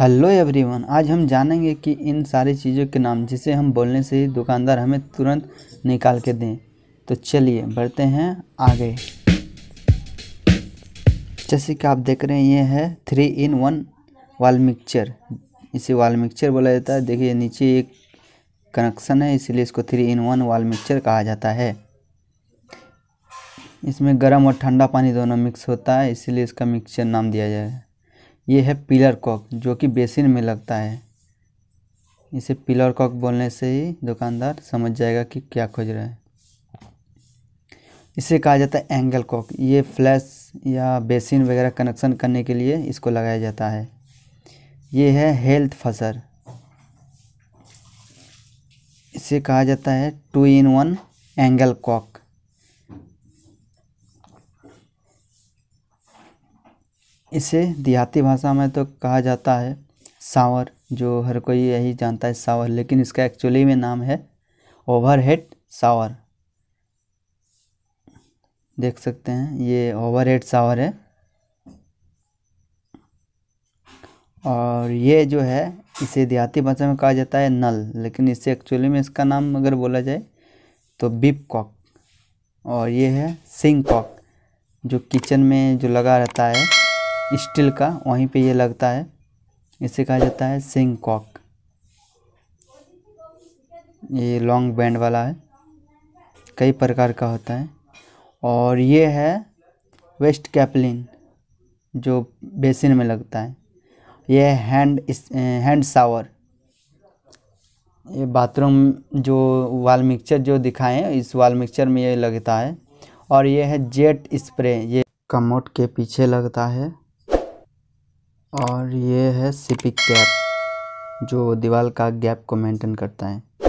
Hello everyone आज हम जानेंगे कि इन सारी चीज़ों के नाम जिसे हम बोलने से ही दुकानदार हमें तुरंत निकाल के दें तो चलिए बढ़ते हैं आगे जैसे कि आप देख रहे हैं ये है three in one wall mixture इसे वाल मिक्सचर बोला जाता है देखिए नीचे एक कनेक्शन है इसलिए इसको three in one wall mixture कहा जाता है इसमें गर्म और ठंडा पानी दोनों मिक्स होता है इसीलिए इसका मिक्सचर नाम दिया जाए ये है पिलर कॉक जो कि बेसिन में लगता है इसे पिलर कॉक बोलने से ही दुकानदार समझ जाएगा कि क्या खोज रहा है इसे कहा जाता है एंगल कॉक ये फ्लैश या बेसिन वगैरह कनेक्शन करने के लिए इसको लगाया जाता है ये है हेल्थ फसर इसे कहा जाता है two in one angle cock इसे देहाती भाषा में तो कहा जाता है सांवर जो हर कोई यही जानता है सावर लेकिन इसका एक्चुअली में नाम है ओवरहेड सावर देख सकते हैं ये ओवरहेड सावर है और ये जो है इसे देहाती भाषा में कहा जाता है नल लेकिन इसे एक्चुअली में इसका नाम अगर बोला जाए तो बीप कॉक और ये है सिंग कॉक जो किचन में जो लगा रहता है स्टील का वहीं पे ये लगता है इसे कहा जाता है कॉक ये लॉन्ग बैंड वाला है कई प्रकार का होता है और ये है वेस्ट कैपलिन जो बेसिन में लगता है ये हैंड इस, हैंड सावर ये बाथरूम जो वाल मिक्सचर जो दिखाएँ इस वाल मिक्सचर में ये लगता है और ये है जेट स्प्रे ये कमोट के पीछे लगता है और ये है सिपिक कैप जो दीवाल का गैप को मेंटेन करता है।